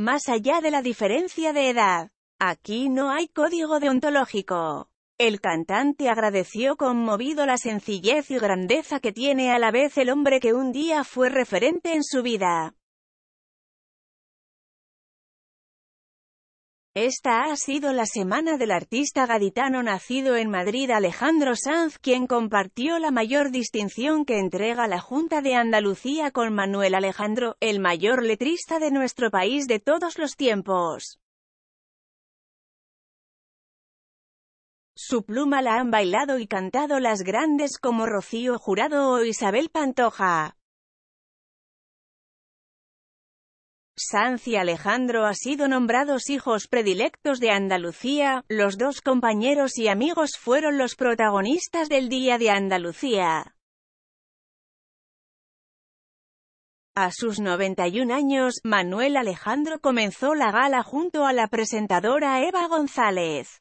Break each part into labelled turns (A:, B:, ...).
A: Más allá de la diferencia de edad, aquí no hay código deontológico. El cantante agradeció conmovido la sencillez y grandeza que tiene a la vez el hombre que un día fue referente en su vida. Esta ha sido la semana del artista gaditano nacido en Madrid Alejandro Sanz quien compartió la mayor distinción que entrega la Junta de Andalucía con Manuel Alejandro, el mayor letrista de nuestro país de todos los tiempos. Su pluma la han bailado y cantado las grandes como Rocío Jurado o Isabel Pantoja. Sanz y Alejandro han sido nombrados hijos predilectos de Andalucía, los dos compañeros y amigos fueron los protagonistas del Día de Andalucía. A sus 91 años, Manuel Alejandro comenzó la gala junto a la presentadora Eva González.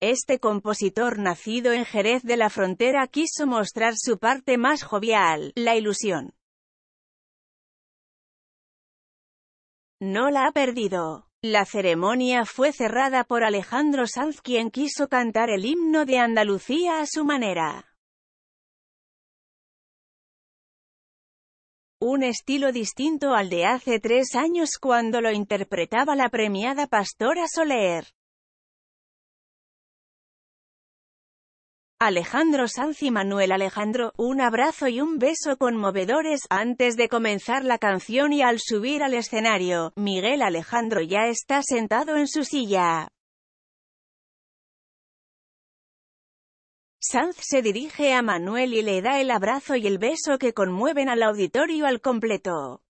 A: Este compositor nacido en Jerez de la Frontera quiso mostrar su parte más jovial, la ilusión. no la ha perdido. La ceremonia fue cerrada por Alejandro Sanz quien quiso cantar el himno de Andalucía a su manera. un estilo distinto al de hace tres años cuando lo interpretaba la premiada Pastora Soler. Alejandro Sanz y Manuel Alejandro, un abrazo y un beso conmovedores, antes de comenzar la canción y al subir al escenario, Miguel Alejandro ya está sentado en su silla. Sanz se dirige a Manuel y le da el abrazo y el beso que conmueven al auditorio al completo.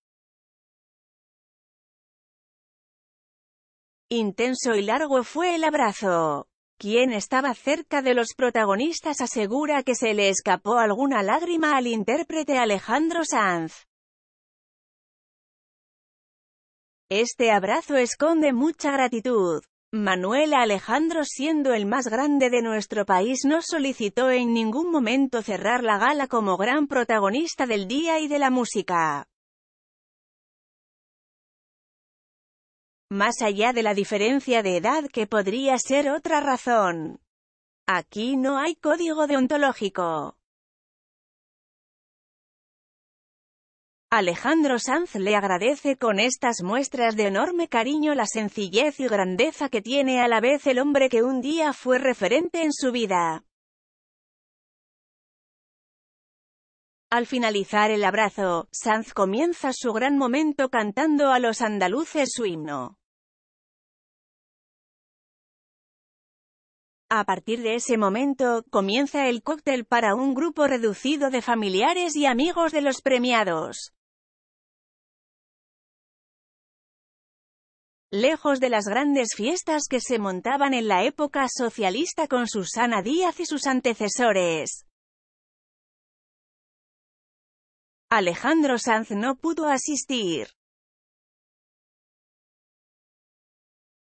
A: Intenso y largo fue el abrazo quien estaba cerca de los protagonistas asegura que se le escapó alguna lágrima al intérprete Alejandro Sanz. Este abrazo esconde mucha gratitud. Manuel Alejandro siendo el más grande de nuestro país no solicitó en ningún momento cerrar la gala como gran protagonista del día y de la música. más allá de la diferencia de edad que podría ser otra razón. Aquí no hay código deontológico. Alejandro Sanz le agradece con estas muestras de enorme cariño la sencillez y grandeza que tiene a la vez el hombre que un día fue referente en su vida. Al finalizar el abrazo, Sanz comienza su gran momento cantando a los andaluces su himno. A partir de ese momento, comienza el cóctel para un grupo reducido de familiares y amigos de los premiados. Lejos de las grandes fiestas que se montaban en la época socialista con Susana Díaz y sus antecesores. Alejandro Sanz no pudo asistir.